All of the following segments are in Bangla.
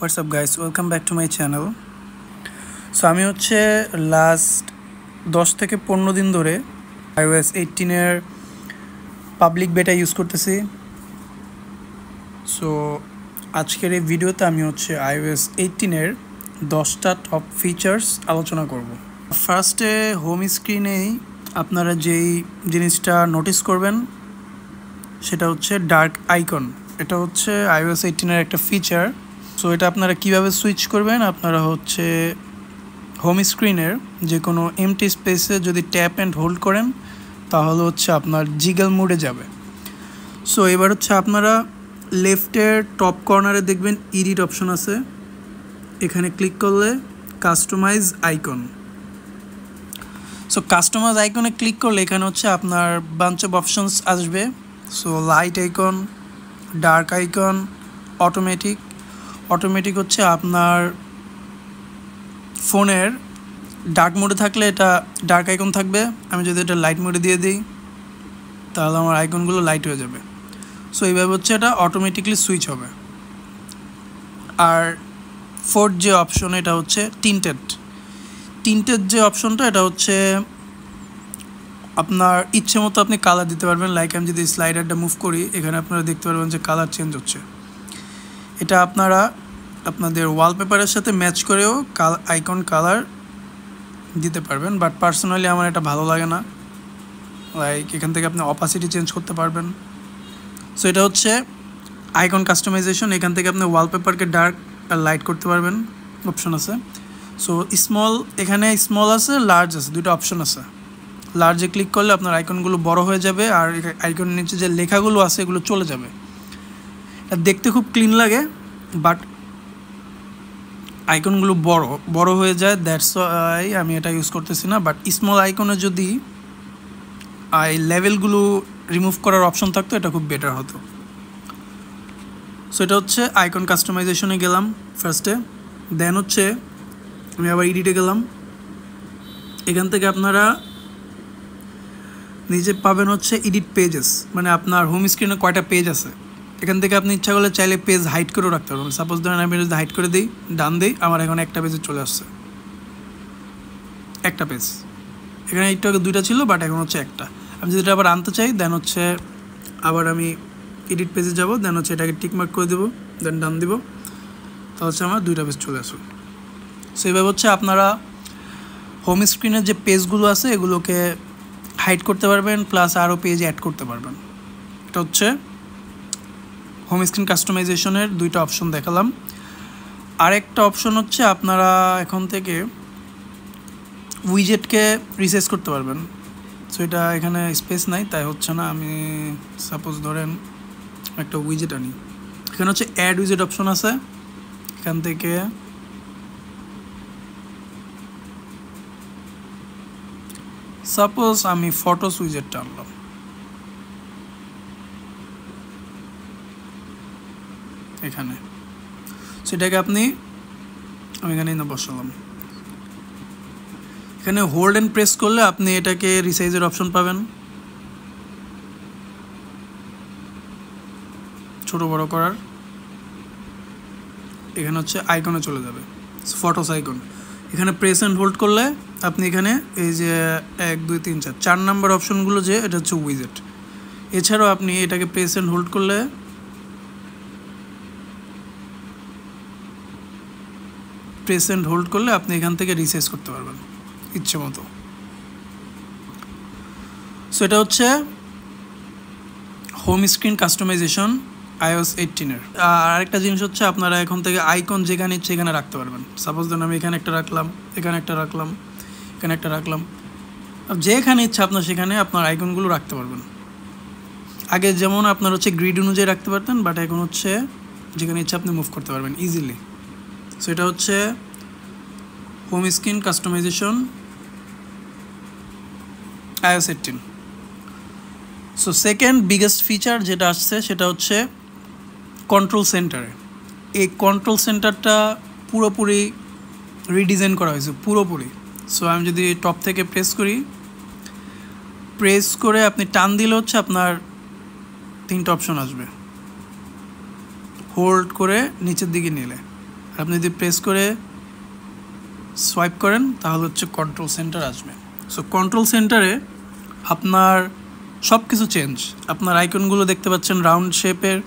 WhatsApp guys welcome back to my channel so আমি হচ্ছে লাস্ট দশ থেকে পনেরো দিন ধরে আইওএস এইটিনের পাবলিক বেটা ইউজ করতেছি সো আজকের এই ভিডিওতে আমি হচ্ছে আইওএস এইটিনের দশটা টপ ফিচার্স আলোচনা করব ফার্স্টে হোম স্ক্রিনেই আপনারা যেই জিনিসটা নোটিস করবেন সেটা হচ্ছে ডার্ক আইকন এটা হচ্ছে আইওএস এইটিনের একটা ফিচার সো এটা আপনারা কিভাবে সুইচ করবেন আপনারা হচ্ছে হোম স্ক্রিনের যে কোনো এমটি স্পেসে যদি ট্যাপ অ্যান্ড হোল্ড করেন তাহলে হচ্ছে আপনার জিগেল মোডে যাবে সো এবার হচ্ছে আপনারা লেফটের টপ কর্নারে দেখবেন ইডিট অপশন আছে এখানে ক্লিক করলে কাস্টমাইজ আইকন সো কাস্টমাইজ আইকনে ক্লিক করলে এখানে হচ্ছে আপনার বাঞ্চ অফ অপশনস আসবে so light icon dark icon automatic automatic হচ্ছে আপনার ফোনের ডার্ক মোডে থাকলে এটা ডার্ক আইকন থাকবে আমি যদি এটা লাইট মোডে দিয়ে দিই তাহলে আমার আইকনগুলো লাইট হয়ে যাবে সো এইভাবে হচ্ছে এটা অটোমেটিকলি সুইচ হবে আর ফোর্থ যে অপশন এটা হচ্ছে টিন্টেড টিনটেড যে অপশনটা এটা হচ্ছে আপনার ইচ্ছে মতো আপনি কালার দিতে পারবেন লাইক আমি যদি স্লাইডারটা মুভ করি এখানে আপনারা দেখতে পারবেন যে কালার চেঞ্জ হচ্ছে এটা আপনারা আপনাদের ওয়ালপেপারের সাথে ম্যাচ করেও কাল আইকন কালার দিতে পারবেন বাট পার্সোনালি আমার এটা ভালো লাগে না লাইক এখান থেকে আপনি অপাসিটি চেঞ্জ করতে পারবেন সো এটা হচ্ছে আইকন কাস্টমাইজেশন এখান থেকে আপনি ওয়ালপেপারকে ডার্ক আর লাইট করতে পারবেন অপশন আছে সো স্মল এখানে স্মল আছে লার্জ আছে দুটো অপশন আছে লার্জে ক্লিক করলে আপনার আইকনগুলো বড় হয়ে যাবে আর আইকনের নিচে যে লেখাগুলো আছে এগুলো চলে যাবে দেখতে খুব ক্লিন লাগে বাট আইকনগুলো বড় বড় হয়ে যায় দ্যাটস আই আমি এটা ইউজ করতেছি না বাট স্মল আইকনে যদি আই লেভেলগুলো রিমুভ করার অপশন থাকতো এটা খুব বেটার হতো সো এটা হচ্ছে আইকন কাস্টমাইজেশনে গেলাম ফার্স্টে দেন হচ্ছে আমি আবার ইডিটে গেলাম এখান থেকে আপনারা নিজে পাবেন হচ্ছে এডিট পেজেস মানে আপনার হোম স্ক্রিনে কয়টা পেজ আছে এখান থেকে আপনি ইচ্ছা করলে চাইলে পেজ হাইড করেও রাখতে পারবেন সাপোজ ধরেন আমি যদি হাইড করে দিই ডান দিই আমার এখন একটা পেজে চলে আসছে একটা পেজ এখানে একটু আগে দুইটা ছিল বাট এখন হচ্ছে একটা আমি যদি আবার আনতে চাই দেন হচ্ছে আবার আমি এডিট পেজে যাব দেন হচ্ছে এটাকে টিকমার্ক করে দেবো দেন ডান দিব তা হচ্ছে আমার দুইটা পেজ চলে আসুন সো এইভাবে হচ্ছে আপনারা হোম স্ক্রিনের যে পেজগুলো আছে এগুলোকে হাইড করতে পারবেন প্লাস আরও পেজ অ্যাড করতে পারবেন এটা হচ্ছে হোম স্ক্রিন কাস্টমাইজেশনের দুইটা অপশন দেখালাম আরেকটা অপশন হচ্ছে আপনারা এখন থেকে উইজেটকে রিসেস করতে পারবেন সো এটা এখানে স্পেস নাই তাই হচ্ছে না আমি সাপোজ ধরেন একটা উইজেট আনি এখানে হচ্ছে অ্যাড উইজেট অপশন আছে এখান থেকে সাপোজ আমি ফটোস উইজেটটা আনলাম এখানে সেটাকে আপনি আমি এখানে না বসালাম এখানে হোল্ড অ্যান্ড প্রেস করলে আপনি এটাকে রিসাইজের অপশন পাবেন ছোট বড় করার এখানে হচ্ছে আইকনে চলে যাবে ফটোস আইকন এখানে প্রেস অ্যান্ড হোল্ড করলে আপনি এখানে এই যে এক দুই তিন চার চার নাম্বার অপশনগুলো যে এটা হচ্ছে উইজেট এছাড়াও আপনি এটাকে প্রেস অ্যান্ড হোল্ড করলে প্রেস অ্যান্ড হোল্ড করলে আপনি এখান থেকে রিসাইজ করতে পারবেন ইচ্ছে মতো সো এটা হচ্ছে হোম স্ক্রিন কাস্টমাইজেশন আইওস এইটিনের আরেকটা জিনিস হচ্ছে আপনারা এখন থেকে আইকন যেখানে ইচ্ছে এখানে রাখতে পারবেন সাপোজ ধরুন আমি এখানে একটা রাখলাম এখানে একটা রাখলাম এখানে একটা রাখলাম যেখানে ইচ্ছা আপনার সেখানে আপনার আইকনগুলো রাখতে পারবেন আগে যেমন আপনার হচ্ছে গ্রিড অনুযায়ী রাখতে পারতেন বাট এখন হচ্ছে যেখানে ইচ্ছা আপনি মুভ করতে পারবেন ইজিলি সো এটা হচ্ছে home screen customisation iOS eighteen so second biggest feature যেটা আসছে সেটা হচ্ছে কন্ট্রোল সেন্টারে এই কন্ট্রোল সেন্টারটা পুরোপুরি রিডিজাইন করা হয়েছে পুরোপুরি সো আমি যদি টপ থেকে প্রেস করি প্রেস করে আপনি টান দিলে হচ্ছে আপনার তিনটা অপশন আসবে হোল্ড করে নিচের দিকে নিলে আপনি যদি প্রেস করে সোয়াইপ করেন তাহলে হচ্ছে কন্ট্রোল সেন্টার আসবে সো কন্ট্রোল সেন্টারে আপনার সব কিছু চেঞ্জ আপনার আইকনগুলো দেখতে পাচ্ছেন রাউন্ড শেপের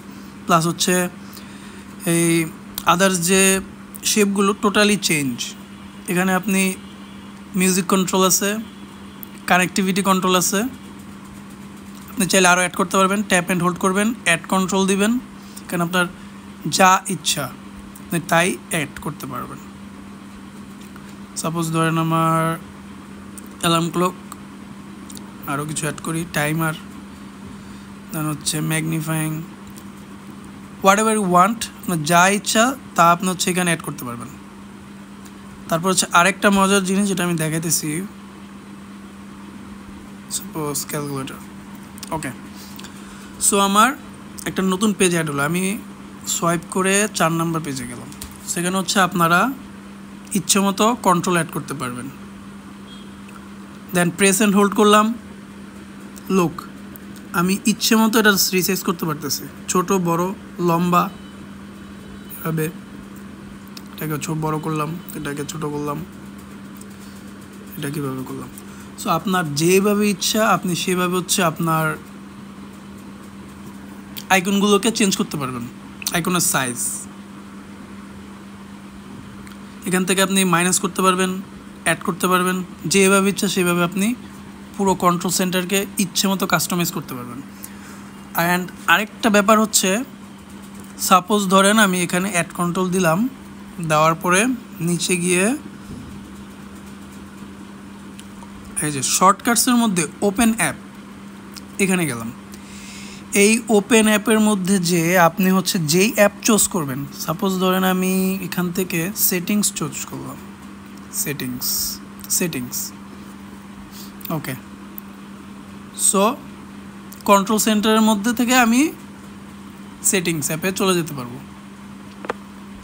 প্লাস হচ্ছে এই আদার্স যে শেপগুলো টোটালি চেঞ্জ এখানে আপনি মিউজিক কন্ট্রোল আছে কানেক্টিভিটি কন্ট্রোল আছে আপনি চাইলে আরও অ্যাড করতে পারবেন ট্যাপ অ্যান্ড হোল্ড করবেন অ্যাড কন্ট্রোল দিবেন কারণ আপনার যা ইচ্ছা আপনি তাই অ্যাড করতে পারবেন সাপোজ ধরেন আমার অ্যালার্ম ক্লক আরও কিছু অ্যাড করি টাইমার দেন হচ্ছে magnifying whatever you want আপনার যা ইচ্ছা তা আপনি হচ্ছে এখানে অ্যাড করতে পারবেন তারপর হচ্ছে আরেকটা মজার জিনিস যেটা আমি দেখাইতেছি সাপোজ ক্যালকুলেটর ওকে সো আমার একটা নতুন পেজ অ্যাড হলো আমি সোয়াইপ করে চার নাম্বার পেজে গেলাম সেখানে হচ্ছে আপনারা ইচ্ছেমতো কন্ট্রোল অ্যাড করতে পারবেন দেন প্রেস অ্যান্ড হোল্ড করলাম লোক আমি ইচ্ছে মতো এটা রিসাইজ করতে পারতেছি ছোট বড় লম্বা ভাবে এটাকে ছোট বড় করলাম এটাকে ছোট করলাম এটা কীভাবে করলাম সো আপনার যেভাবে ইচ্ছা আপনি সেভাবে হচ্ছে আপনার আইকনগুলোকে চেঞ্জ করতে পারবেন আইকনের সাইজ এখান থেকে আপনি মাইনাস করতে পারবেন অ্যাড করতে পারবেন যেভাবে ইচ্ছা সেভাবে আপনি পুরো কন্ট্রোল সেন্টারকে ইচ্ছে মতো কাস্টমাইজ করতে পারবেন অ্যান্ড আরেকটা ব্যাপার হচ্ছে সাপোজ ধরেন আমি এখানে অ্যাড কন্ট্রোল দিলাম দেওয়ার পরে নিচে গিয়ে এই যে শর্টকাটসের মধ্যে ওপেন অ্যাপ এখানে গেলাম এই ওপেন অ্যাপের মধ্যে যে আপনি হচ্ছে যেই অ্যাপ চুজ করবেন সাপোজ ধরেন আমি এখান থেকে সেটিংস চুজ করলাম settings settings okay so control সেন্টারের মধ্যে থেকে আমি সেটিংস অ্যাপে চলে যেতে পারবো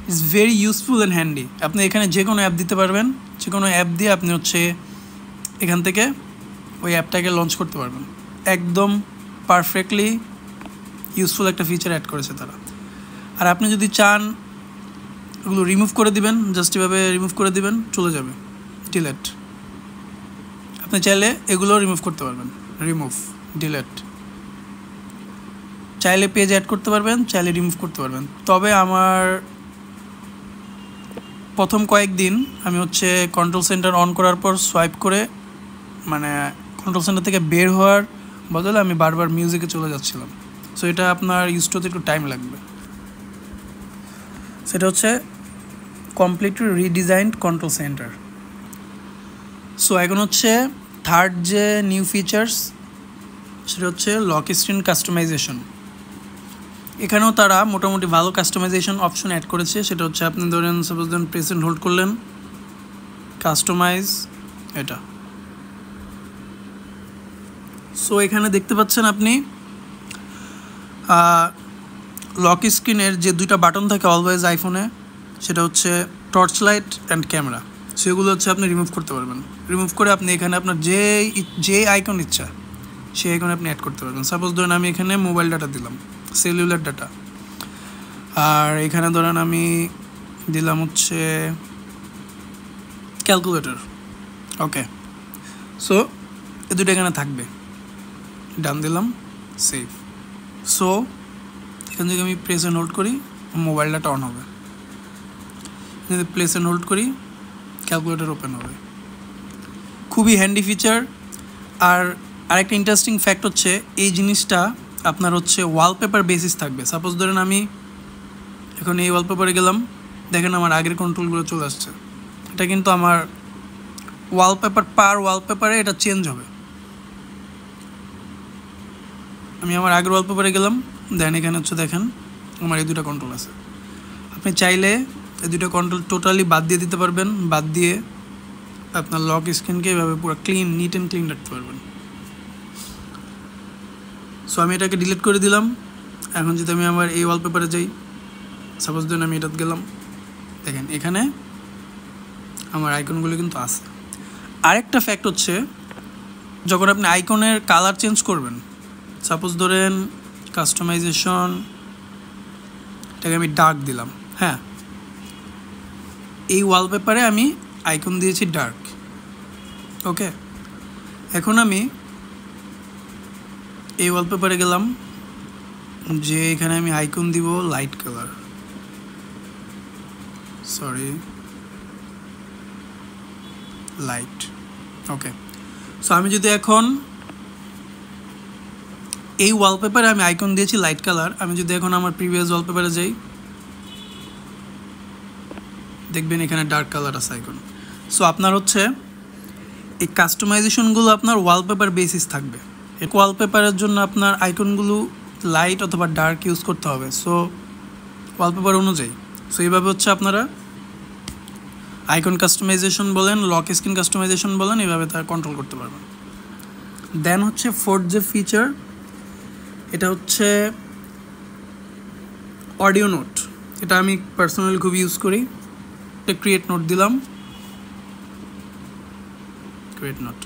it's very useful and handy আপনি এখানে যে কোনো অ্যাপ দিতে পারবেন যে কোনো অ্যাপ দিয়ে আপনি হচ্ছে এখান থেকে ওই অ্যাপটাকে লঞ্চ করতে পারবেন একদম পারফেক্টলি ইউজফুল একটা ফিচার অ্যাড করেছে তারা আর আপনি যদি চান ওগুলো রিমুভ করে দিবেন জাস্ট এভাবে রিমুভ করে দিবেন চলে যাবে ডিলেট আপনি চাইলে এগুলো রিমুভ করতে পারবেন রিমুভ ডিলেট চাইলে পেজ অ্যাড করতে পারবেন চাইলে রিমুভ করতে পারবেন তবে আমার প্রথম কয়েকদিন আমি হচ্ছে কন্ট্রোল সেন্টার অন করার পর সোয়াইপ করে মানে কন্ট্রোল সেন্টার থেকে বের হওয়ার বদলে আমি বারবার মিউজিকে চলে যাচ্ছিলাম সো এটা আপনার ইউজ হতে একটু টাইম লাগবে সেটা হচ্ছে completely redesigned control centre so এখন হচ্ছে থার্ড যে নিউ ফিচার্স সেটা হচ্ছে লক স্ক্রিন কাস্টমাইজেশন এখানেও তারা মোটামুটি ভালো কাস্টমাইজেশন অপশন অ্যাড করেছে সেটা হচ্ছে আপনি ধরেন সাপোজ ধরেন প্রেসেন্ট হোল্ড করলেন কাস্টমাইজ এটা সো এখানে দেখতে পাচ্ছেন আপনি লক স্ক্রিনের যে দুইটা বাটন থাকে অলওয়েজ আইফোনে সেটা হচ্ছে টর্চ লাইট অ্যান্ড ক্যামেরা সেগুলো হচ্ছে আপনি রিমুভ করতে পারবেন রিমুভ করে আপনি এখানে আপনার যে যে আইকন ইচ্ছা সেই আইকনে আপনি অ্যাড করতে পারবেন সাপোজ ধরেন আমি এখানে মোবাইল ডাটা দিলাম সেলুলার ডাটা আর এখানে ধরেন আমি দিলাম হচ্ছে ক্যালকুলেটর ওকে সো এ দুটো এখানে থাকবে ডান দিলাম সেভ সো এখান থেকে আমি প্রেস অ্যান্ড হোল্ড করি মোবাইলটা টর্ন হবে যদি প্লেস অ্যান্ড হোল্ড করি ক্যালকুলেটার ওপেন হবে খুবই হ্যান্ডি ফিচার আর আরেকটা ইন্টারেস্টিং ফ্যাক্ট হচ্ছে এই জিনিসটা আপনার হচ্ছে ওয়ালপেপার বেসিস থাকবে সাপোজ ধরেন আমি এখন এই ওয়ালপেপারে গেলাম দেখেন আমার আগের কন্ট্রোলগুলো চলে আসছে এটা কিন্তু আমার ওয়ালপেপার পার ওয়ালপেপারে এটা চেঞ্জ হবে আমি আমার আগের অল্প পরে গেলাম দেন এখানে হচ্ছে দেখেন আমার এই দুটো কন্ট্রোল আছে আপনি চাইলে এই দুটো কন্ট্রোল টোটালি বাদ দিয়ে দিতে পারবেন বাদ দিয়ে আপনার লক স্ক্রিনকে এভাবে পুরো ক্লিন নিট অ্যান্ড ক্লিন রাখতে পারবেন সো আমি এটাকে ডিলিট করে দিলাম এখন যদি আমি আমার এই ওয়ালপেপারে যাই সাপোজ ধরুন আমি এটাতে গেলাম দেখেন এখানে আমার আইকনগুলো কিন্তু আছে আরেকটা ফ্যাক্ট হচ্ছে যখন আপনি আইকনের কালার চেঞ্জ করবেন সাপোজ ধরেন কাস্টমাইজেশন এটাকে আমি ডার্ক দিলাম হ্যাঁ এই ওয়ালপেপারে আমি আইকন দিয়েছি ডার্ক ওকে এখন আমি এই ওয়ালপেপারে গেলাম যে এখানে আমি আইকন দিব light colour sorry light okay so আমি যদি এখন এই ওয়ালপেপারে আমি আইকন দিয়েছি লাইট কালার আমি যদি এখন আমার প্রিভিয়াস ওয়ালপেপারে যাই দেখবেন এখানে ডার্ক কালার আছে আইকন সো আপনার হচ্ছে এই কাস্টমাইজেশনগুলো আপনার ওয়ালপেপার বেসিস থাকবে এক ওয়ালপেপারের জন্য আপনার আইকনগুলো লাইট অথবা ডার্ক ইউজ করতে হবে সো ওয়ালপেপার অনুযায়ী সো এইভাবে হচ্ছে আপনারা আইকন কাস্টমাইজেশন বলেন লক স্ক্রিন কাস্টমাইজেশন বলেন এইভাবে তারা কন্ট্রোল করতে পারবেন দেন হচ্ছে ফোর্থ যে ফিচার এটা হচ্ছে অডিও নোট এটা আমি পার্সোনালি খুব ইউজ করি এটা ক্রিয়েট নোট দিলাম ক্রিয়েট নোট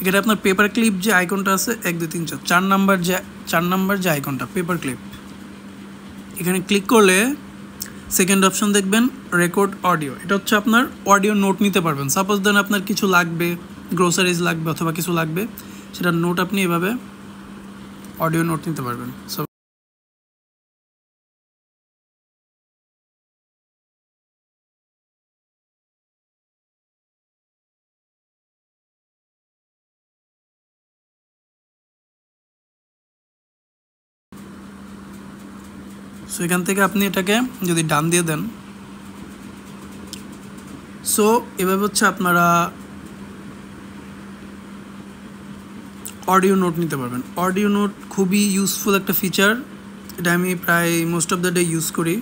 এখানে আপনার পেপার ক্লিপ যে আইকনটা আছে এক দুই তিন চার চার নাম্বার যে চার নাম্বার যে আইকনটা পেপার ক্লিপ এখানে ক্লিক করলে সেকেন্ড অপশন দেখবেন রেকর্ড অডিও এটা হচ্ছে আপনার অডিও নোট নিতে পারবেন সাপোজ দেন আপনার কিছু লাগবে গ্রোসারিজ লাগবে অথবা কিছু লাগবে সেটা নোট আপনি এভাবে অডিও নোট নিতে পারবেন সো সো এখান থেকে আপনি এটাকে যদি ডান দিয়ে দেন সো এভাবে হচ্ছে আপনারা অডিও নোট নিতে পারবেন অডিও নোট খুবই ইউজফুল একটা ফিচার এটা আমি প্রায় most of the day use করি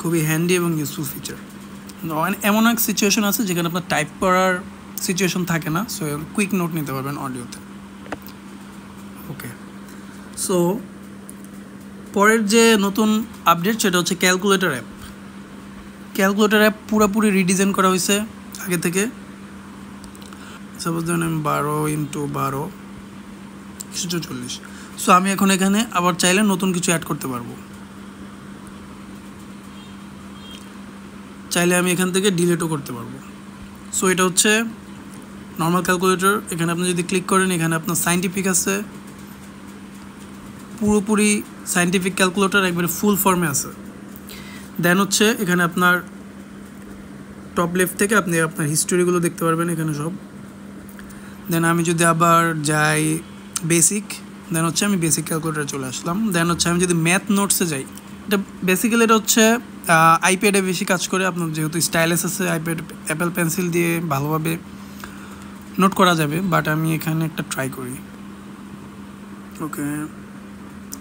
খুবই হ্যান্ডি এবং ইউজফুল ফিচার এমন এক সিচুয়েশন আছে যেখানে আপনার টাইপ করার সিচুয়েশন থাকে না সো কুইক নোট নিতে পারবেন অডিওতে ওকে সো পরের যে নতুন আপডেট সেটা হচ্ছে ক্যালকুলেটর অ্যাপ ক্যালকুলেটর অ্যাপ পুরোপুরি রিডিজাইন করা হয়েছে আগে থেকে সাপোজ ধরেন বারো ইন্টু বারো একশো চল্লিশ সো আমি এখন এখানে আবার চাইলে নতুন কিছু অ্যাড করতে পারবো চাইলে আমি এখান থেকে ডিলেটও করতে পারবো সো এটা হচ্ছে নর্মাল ক্যালকুলেটর এখানে আপনি যদি ক্লিক করেন এখানে আপনার সাইন্টিফিক আছে পুরোপুরি সাইন্টিফিক ক্যালকুলেটর একবারে ফুল ফর্মে আছে দেন হচ্ছে এখানে আপনার টপ লেফট থেকে আপনি আপনার হিস্টোরিগুলো দেখতে পারবেন এখানে সব দেন আমি যদি আবার যাই বেসিক দেন হচ্ছে আমি বেসিক ক্যালকুলেটার চলে আসলাম দেন হচ্ছে আমি যদি ম্যাথ নোটসে যাই এটা বেসিক্যালি এটা হচ্ছে আইপ্যাডে বেশি কাজ করে আপনার যেহেতু স্টাইলেস আছে আইপ্যাড অ্যাপেল পেন্সিল দিয়ে ভালোভাবে নোট করা যাবে বাট আমি এখানে একটা ট্রাই করি okay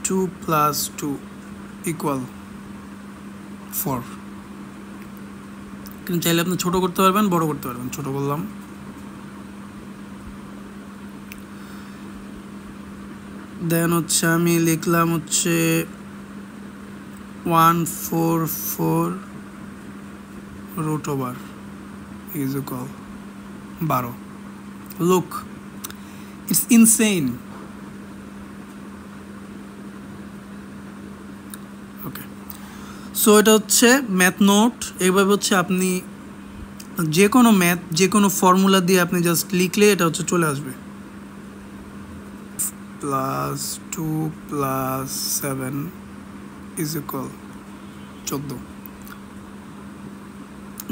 two plus two equal four কিন্তু চাইলে আপনি ছোটো করতে পারবেন বড় করতে পারবেন ছোটো বললাম দেন হচ্ছে আমি লিখলাম হচ্ছে one four four root over is equal বারো look it's insane okay so এটা হচ্ছে ম্যাথ নোট এইভাবে হচ্ছে আপনি যে কোনো ম্যাথ যে কোনো ফর্মুলা দিয়ে আপনি জাস্ট লিখলে এটা হচ্ছে চলে আসবে plus two plus seven is equal চোদ্দো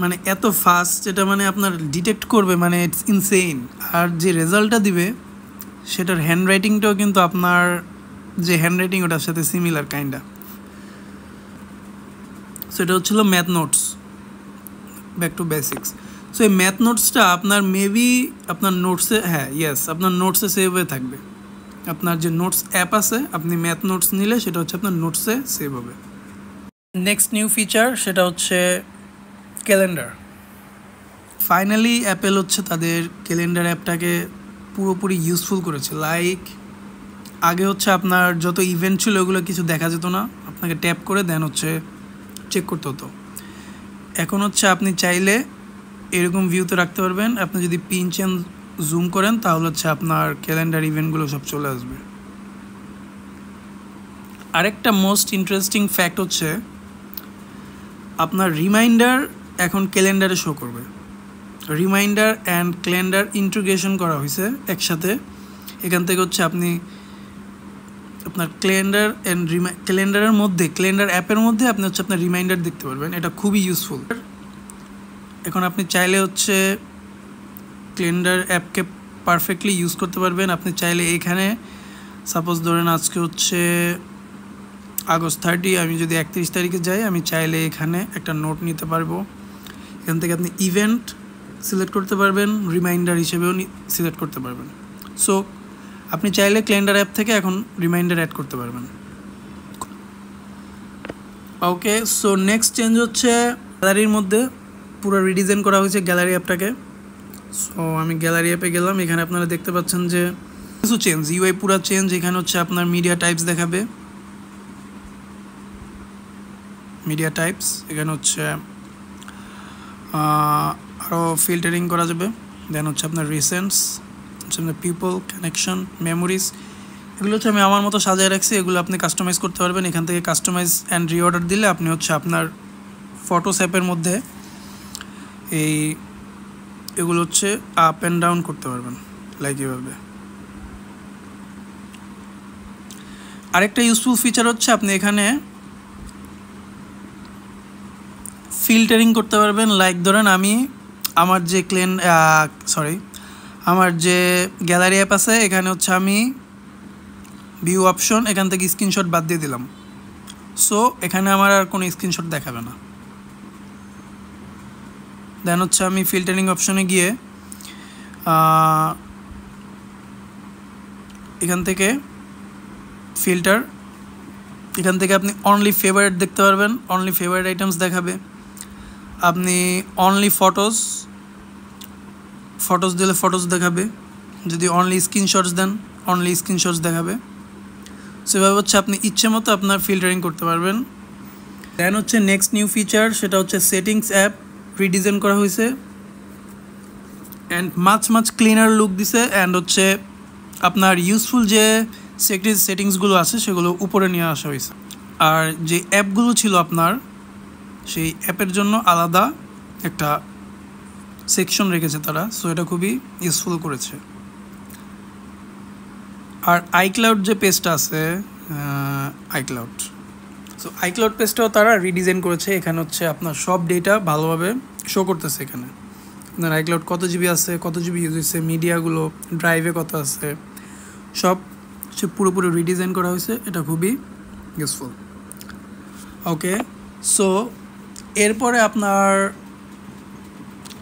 মানে এত ফাস্ট যেটা মানে আপনার ডিটেক্ট করবে মানে ইটস ইনসেইন আর যে রেজাল্টটা দিবে সেটার হ্যান্ড রাইটিংটাও কিন্তু আপনার যে হ্যান্ড রাইটিং ওটার সাথে সিমিলার কাইন্ডা সেটা এটা হচ্ছিল math notes back to basics so এই ম্যাথ নোটসটা আপনার মেবি আপনার নোটসে হ্যাঁ ইয়েস আপনার নোটসে সেভ হয়ে থাকবে আপনার যে নোটস অ্যাপ আছে আপনি ম্যাথ নোটস নিলে সেটা হচ্ছে আপনার নোটসে সেভ হবে নেক্সট নিউ ফিচার সেটা হচ্ছে ক্যালেন্ডার ফাইনালি অ্যাপেল হচ্ছে তাদের ক্যালেন্ডার অ্যাপটাকে পুরোপুরি ইউজফুল করেছে লাইক আগে হচ্ছে আপনার যত ইভেন্ট ছিল ওগুলো কিছু দেখা যেত না আপনাকে ট্যাপ করে দেন হচ্ছে চেক করতে হতো এখন হচ্ছে আপনি চাইলে এরকম ভিউতে রাখতে পারবেন আপনি যদি পিন চেঞ্জ জুম করেন তাহলে হচ্ছে আপনার ক্যালেন্ডার ইভেন্টগুলো সব চলে আসবে আরেকটা মোস্ট ইন্টারেস্টিং ফ্যাক্ট হচ্ছে আপনার রিমাইন্ডার এখন ক্যালেন্ডারে শো করবে রিমাইন্ডার অ্যান্ড ক্যালেন্ডার ইন্টিগ্রেশন করা হয়েছে একসাথে এখান থেকে হচ্ছে আপনি আপনার ক্যালেন্ডার অ্যান্ড রিমাই ক্যালেন্ডারের মধ্যে ক্যালেন্ডার অ্যাপের মধ্যে আপনি হচ্ছে আপনার রিমাইন্ডার দেখতে পারবেন এটা খুবই ইউজফুল এখন আপনি চাইলে হচ্ছে ক্লেন্ডার অ্যাপকে পারফেক্টলি ইউজ করতে পারবেন আপনি চাইলে এখানে সাপোজ ধরেন আজকে হচ্ছে আগস্ট থার্টি আমি যদি একত্রিশ তারিখে যাই আমি চাইলে এখানে একটা নোট নিতে পারবো এখান থেকে আপনি ইভেন্ট সিলেক্ট করতে পারবেন রিমাইন্ডার হিসেবেও সিলেক্ট করতে পারবেন সো আপনি চাইলে ক্লেন্ডার অ্যাপ থেকে এখন রিমাইন্ডার অ্যাড করতে পারবেন ওকে সো নেক্সট চেঞ্জ হচ্ছে গ্যালারির মধ্যে পুরো রিডিজাইন করা হয়েছে গ্যালারি অ্যাপটাকে সো আমি গ্যালারি অ্যাপে গেলাম এখানে আপনারা দেখতে পাচ্ছেন যে কিছু চেঞ্জ ইউআই পুরো চেঞ্জ এখানে হচ্ছে আপনার মিডিয়া টাইপস দেখাবে মিডিয়া টাইপস এখানে হচ্ছে আরও ফিল্টারিং করা যাবে দেন হচ্ছে আপনার রিসেন্টস হচ্ছে আপনার পিপল কানেকশন মেমোরিজ এগুলো হচ্ছে আমি আমার মতো সাজায় রাখছি এগুলো আপনি কাস্টমাইজ করতে পারবেন এখান থেকে কাস্টমাইজ অ্যান্ড রিঅর্ডার দিলে আপনি হচ্ছে আপনার ফটোস অ্যাপের মধ্যে এই এগুলো হচ্ছে আপ অ্যান্ড ডাউন করতে পারবেন লাইক এভাবে আরেকটা ইউজফুল ফিচার হচ্ছে আপনি এখানে ফিল্টারিং করতে পারবেন লাইক ধরেন আমি আমার যে ক্লেন সরি আমার যে গ্যালারি অ্যাপ আছে এখানে হচ্ছে আমি ভিউ অপশন এখান থেকে স্ক্রিনশট বাদ দিয়ে দিলাম সো এখানে আমার আর কোনো স্ক্রিনশট দেখাবে না দেন হচ্ছে আমি ফিল্টারিং অপশনে গিয়ে এখান থেকে ফিল্টার এখান থেকে আপনি অনলি ফেভারিট দেখতে পারবেন অনলি ফেভারিট আইটেমস দেখাবে আপনি অনলি ফটোস ফটোস দিলে ফটোস দেখাবে যদি অনলি স্ক্রিনশটস দেন অনলি স্ক্রিনশটস দেখাবে সেভাবে হচ্ছে আপনি ইচ্ছে মতো আপনার ফিল্টারিং করতে পারবেন দেন হচ্ছে নেক্সট নিউ ফিচার সেটা হচ্ছে সেটিংস অ্যাপ প্রি করা হয়েছে অ্যান্ড মাছ মাছ ক্লিনার লুক দিছে অ্যান্ড হচ্ছে আপনার ইউজফুল যে সেক্রেট সেটিংসগুলো আছে সেগুলো উপরে নিয়ে আসা হয়েছে আর যে অ্যাপগুলো ছিল আপনার সেই অ্যাপের জন্য আলাদা একটা সেকশন রেখেছে তারা সো এটা খুবই ইউজফুল করেছে আর আইক্লাউড যে পেজটা আছে আইক্লাউড সো আইক্লাউড পেজটাও তারা রিডিজাইন করেছে এখানে হচ্ছে আপনার সব ডেটা ভালোভাবে শো করতেছে এখানে আপনার আইক্লাউড কত জিবি আছে কত জিবি ইউজ হয়েছে মিডিয়াগুলো ড্রাইভে কত আছে সব সে পুরোপুরি রিডিজাইন করা হয়েছে এটা খুবই ইউজফুল ওকে সো এরপরে আপনার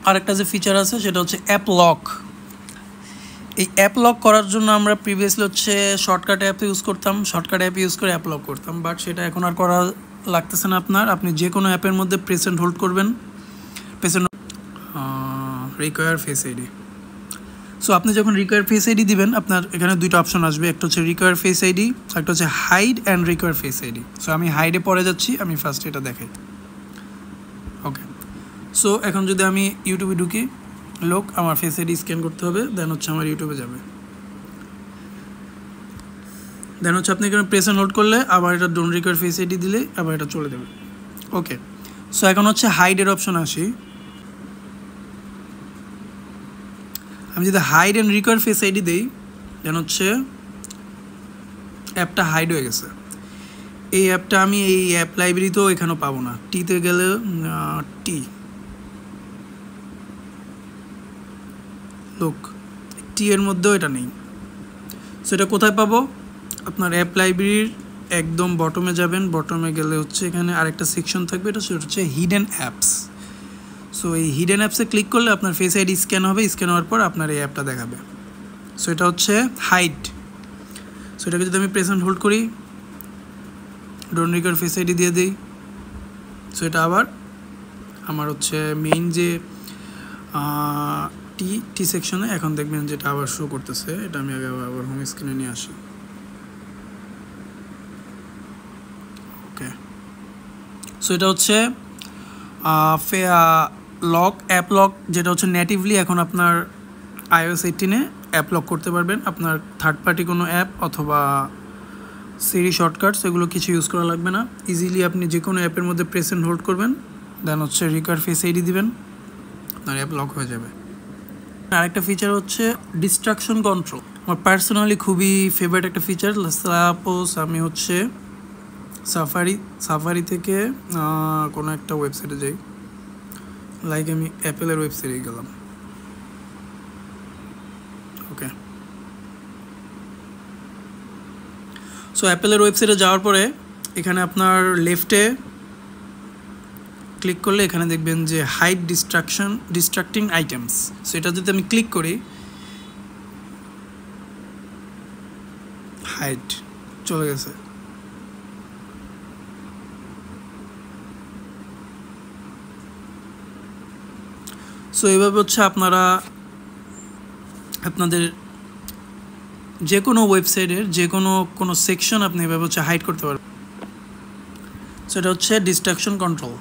আরেকটা যে ফিচার আছে সেটা হচ্ছে অ্যাপ লক এই অ্যাপ লক করার জন্য আমরা প্রিভিয়াসলি হচ্ছে শর্টকাট অ্যাপ ইউজ করতাম শর্টকাট অ্যাপ ইউজ করে অ্যাপ লক করতাম বাট সেটা এখন আর করা লাগতেছে না আপনার আপনি যে কোনো অ্যাপের মধ্যে প্রেসেন্ট হোল্ড করবেন patient require face ID so আপনি যখন রিকোয়ার ফেস আইডি দিবেন আপনার এখানে দুইটা অপশন আসবে একটা হচ্ছে রিকোয়ার ফেস আইডি একটা হচ্ছে hide and require face ID so আমি হাইডে পরে যাচ্ছি আমি ফার্স্ট এটা দেখাই ওকে সো এখন যদি আমি ইউটিউবে ঢুকি লোক আমার ফেস আইডি স্ক্যান করতে হবে দেন হচ্ছে আমার ইউটিউবে যাবে দেন হচ্ছে আপনি এখানে প্রেসার নোট করলে আবার এটা ডোন্ট রিকোয়ার ফেস আইডি দিলে আবার এটা চলে দেবে ওকে সো এখন হচ্ছে হাইডের অপশন আসি আমি যদি hide and require face ID দিই দেন হচ্ছে অ্যাপটা হাইড হয়ে গেছে এই অ্যাপটা আমি এই অ্যাপ লাইব্রেরিতেও এখানেও পাবো না টিতে গেলে টি লোক টি এর মধ্যেও এটা নেই সো এটা কোথায় পাবো আপনার অ্যাপ লাইব্রেরির একদম বটমে যাবেন বটমে গেলে হচ্ছে এখানে আরেকটা সেকশন থাকবে এটা সেটা হচ্ছে হিডেন অ্যাপস সো এই হিডেন অ্যাপসে ক্লিক করলে আপনার ফেস আইডি স্ক্যান হবে স্ক্যান হওয়ার পর আপনার এই অ্যাপটা দেখাবে সো এটা হচ্ছে হাইট সো এটাকে যদি আমি প্রেসেন্ট হোল্ড করি ডোন রিকার ফেস আইডি দিয়ে দিই সো এটা আবার আমার হচ্ছে মেইন যে টি টি সেকশনে এখন দেখবেন যেটা আবার শো করতেছে এটা আমি আগে আবার হোম স্ক্রিনে নিয়ে আসি ওকে সো এটা হচ্ছে ফে লক অ্যাপ লক যেটা হচ্ছে নেটিভলি এখন আপনার আইওএস এইটিনে অ্যাপ লক করতে পারবেন আপনার থার্ড পার্টি কোনো অ্যাপ অথবা সিরি শর্টকাটস এগুলো কিছু ইউজ করা লাগবে না ইজিলি আপনি যে কোনো অ্যাপের মধ্যে প্রেসেন্ট হোল্ড করবেন দেন হচ্ছে রিকার ফেস এডি দিবেন আপনার অ্যাপ লক হয়ে যাবে আরেকটা ফিচার হচ্ছে ডিস্ট্রাকশন কন্ট্রোল আমার পার্সোনালি খুবই ফেভারিট একটা ফিচার সাপোজ আমি হচ্ছে সাফারি সাফারি থেকে কোনো একটা ওয়েবসাইটে যাই লাইক আমি অ্যাপেলের ওয়েবসাইটে গেলাম ওকে সো অ্যাপেলের ওয়েবসাইটে যাওয়ার পরে এখানে আপনার লেফটে ক্লিক করলে এখানে দেখবেন যে hide distraction distracting items so এটা যদি আমি ক্লিক করি হাইট চলে গেছে সো এইভাবে হচ্ছে আপনারা আপনাদের যে কোনো ওয়েবসাইটের যে কোনো কোনো সেকশন আপনি এভাবে হচ্ছে হাইড করতে পারবেন সেটা হচ্ছে ডিস্ট্রাকশন কন্ট্রোল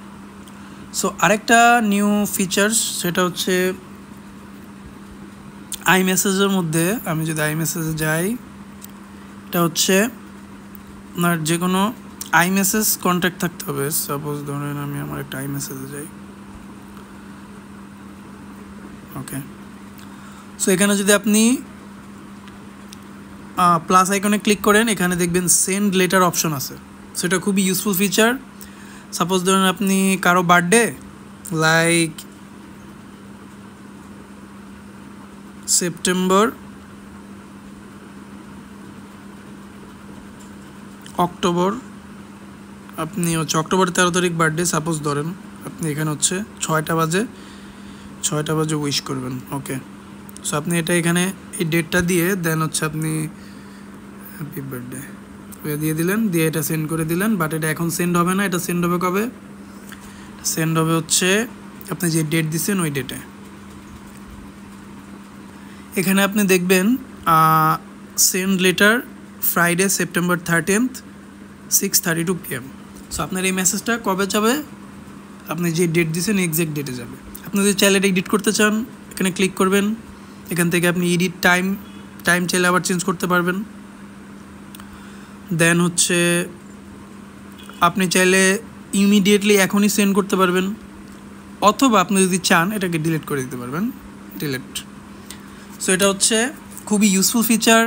সো আরেকটা নিউ ফিচার্স সেটা হচ্ছে আই মেসেজের মধ্যে আমি যদি আই মেসেজে যাই এটা হচ্ছে আপনার যে কোনো আই মেসেজ কন্ট্যাক্ট থাকতে হবে সাপোজ ধরেন আমি আমার একটা আই মেসেজে যাই ওকে সো এখানে যদি আপনি প্লাস আইকনে ক্লিক করেন এখানে দেখবেন সেন্ড লেটার অপশন আছে সেটা খুবই ইউজফুল ফিচার সাপোজ ধরেন আপনি কারো বার্থডে লাইক সেপ্টেম্বর অক্টোবর আপনি হচ্ছে অক্টোবর তেরো তারিখ বার্থডে সাপোজ ধরেন আপনি এখানে হচ্ছে ছয়টা বাজে ছয়টা বাজে উইশ করবেন ওকে সো আপনি এটা এখানে এই ডেটটা দিয়ে দেন হচ্ছে আপনি হ্যাপি বার্থডে দিয়ে দিলেন দিয়ে এটা সেন্ড করে দিলেন বাট এটা এখন সেন্ড হবে না এটা সেন্ড হবে কবে সেন্ড হবে হচ্ছে আপনি যে ডেট দিচ্ছেন ওই ডেটে এখানে আপনি দেখবেন send later Friday September thirteenth six thirty two PM so আপনার এই মেসেজটা কবে যাবে আপনি যে ডেট দিয়েছেন এক্স্যাক্ট ডেটে যাবে আপনি যদি চাইলে এডিট করতে চান এখানে ক্লিক করবেন এখান থেকে আপনি এডিট টাইম টাইম চাইলে আবার চেঞ্জ করতে পারবেন দেন হচ্ছে আপনি চাইলে ইমিডিয়েটলি এখনই সেন্ড করতে পারবেন অথবা আপনি যদি চান এটাকে ডিলিট করে দিতে পারবেন ডিলিট সো এটা হচ্ছে খুবই ইউজফুল ফিচার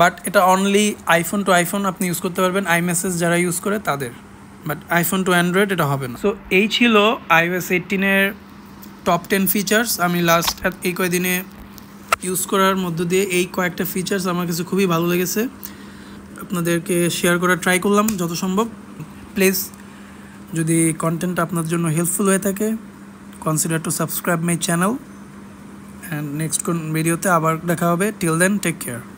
বাট এটা অনলি আইফোন টু আইফোন আপনি ইউজ করতে পারবেন আই মেসেজ যারা ইউজ করে তাদের বাট আইফোন টু অ্যান্ড্রয়েড এটা হবে না সো এই ছিল আইওএস এইটিনের টপ টেন ফিচার্স আমি লাস্ট এই কয়দিনে ইউজ করার মধ্য দিয়ে এই কয়েকটা ফিচার্স আমার কাছে খুবই ভালো লেগেছে আপনাদেরকে শেয়ার করার ট্রাই করলাম যত সম্ভব প্লিজ যদি কন্টেন্ট আপনার জন্য হেল্পফুল হয়ে থাকে consider to subscribe my channel and next কোন ভিডিওতে আবার দেখা হবে টিল দেন টেক কেয়ার